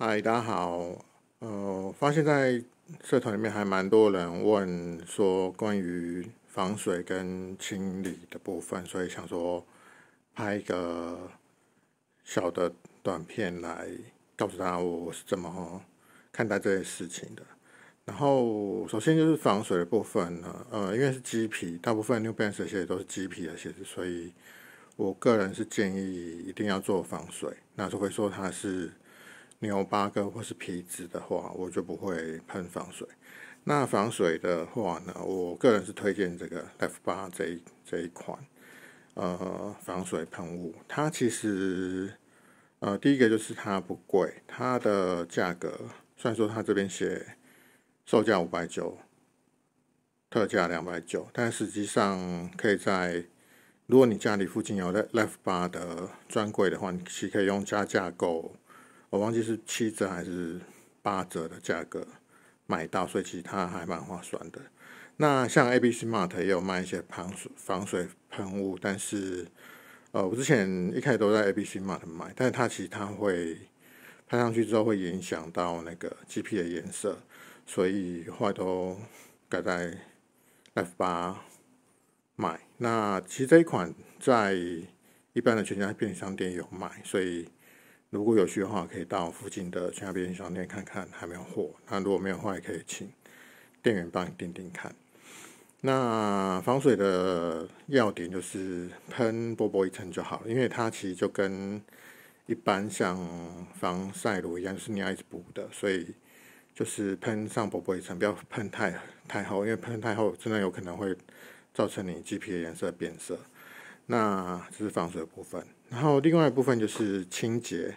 嗨，大家好。呃，发现在社团里面还蛮多人问说关于防水跟清理的部分，所以想说拍一个小的短片来告诉大家我是怎么看待这些事情的。然后，首先就是防水的部分呢，呃，因为是鸡皮，大部分 New Balance 的鞋都是鸡皮的鞋子，所以我个人是建议一定要做防水。那就会说它是。牛八个或是皮质的话，我就不会喷防水。那防水的话呢，我个人是推荐这个 l f 八这一这一款呃防水喷雾。它其实呃第一个就是它不贵，它的价格虽然说它这边写售价五百九，特价两百九，但实际上可以在如果你家里附近有 Life 八的专柜的话，你其可以用加价购。我忘记是七折还是八折的价格买到，所以其实它还蛮划算的。那像 A B C Mart 也有卖一些防水防水喷雾，但是呃，我之前一开始都在 A B C Mart 买，但是它其实它会喷上去之后会影响到那个 G P 的颜色，所以后来都改在 F 八买。那其实这一款在一般的全家便利商店有卖，所以。如果有需要的话，可以到附近的全家便利商店看看，还没有货。那如果没有货，也可以请店员帮你订订看。那防水的要点就是喷薄薄一层就好，因为它其实就跟一般像防晒乳一样，是你要一直补的，所以就是喷上薄薄一层，不要喷太太厚，因为喷太厚真的有可能会造成你 G P 的颜色变色。那这是防水的部分，然后另外一部分就是清洁。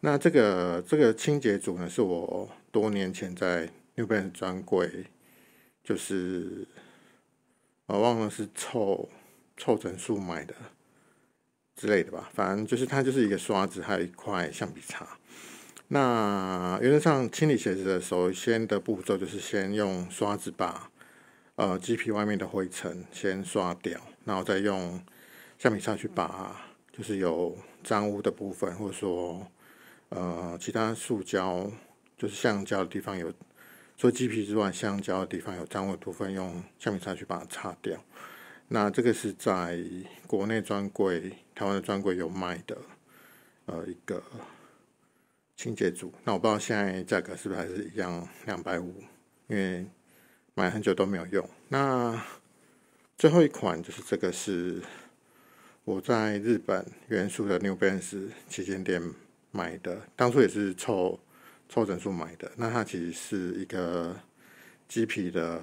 那这个这个清洁组呢，是我多年前在 New Balance 专柜，就是我忘了是凑凑整数买的之类的吧。反正就是它就是一个刷子，还有一块橡皮擦。那原则上清理鞋子的首先的步骤就是先用刷子把呃鸡皮外面的灰尘先刷掉，然后再用。橡皮擦去把，就是有脏污的部分，或者说，呃，其他塑胶，就是橡胶的地方有，做鸡皮之外，橡胶的地方有脏污的部分，用橡皮擦去把它擦掉。那这个是在国内专柜，台湾的专柜有卖的，呃，一个清洁组。那我不知道现在价格是不是还是一样两百五，因为买了很久都没有用。那最后一款就是这个是。我在日本元素的 New Balance 旗舰店买的，当初也是凑凑整数买的。那它其实是一个鸡皮的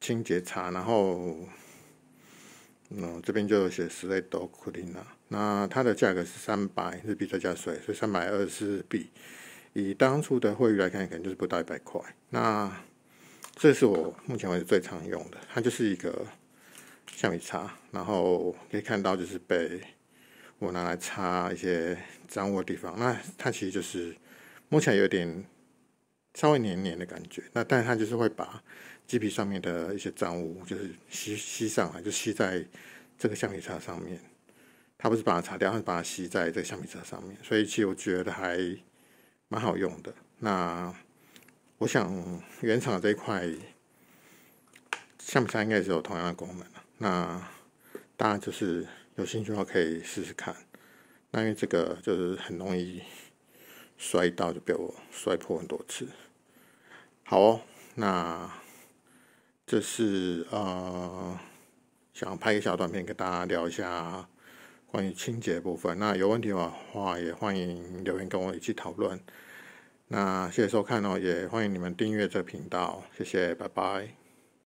清洁擦，然后嗯，这边就有写十类多 Kolina。那它的价格是三百日币再加税，所以三百二十日币。以当初的汇率来看，可能就是不到一百块。那这是我目前为止最常用的，它就是一个。橡皮擦，然后可以看到就是被我拿来擦一些脏污的地方。那它其实就是摸起来有点稍微黏黏的感觉。那但是它就是会把鸡皮上面的一些脏污，就是吸吸上来，就吸在这个橡皮擦上面。它不是把它擦掉，它是把它吸在这个橡皮擦上面。所以其实我觉得还蛮好用的。那我想原厂这一块橡皮擦应该也是有同样的功能的。那大家就是有兴趣的话可以试试看。那因为这个就是很容易摔到，就被我摔破很多次。好哦，那这是啊，想拍一个小短片跟大家聊一下关于清洁部分。那有问题的话也欢迎留言跟我一起讨论。那谢谢收看哦，也欢迎你们订阅这频道。谢谢，拜拜。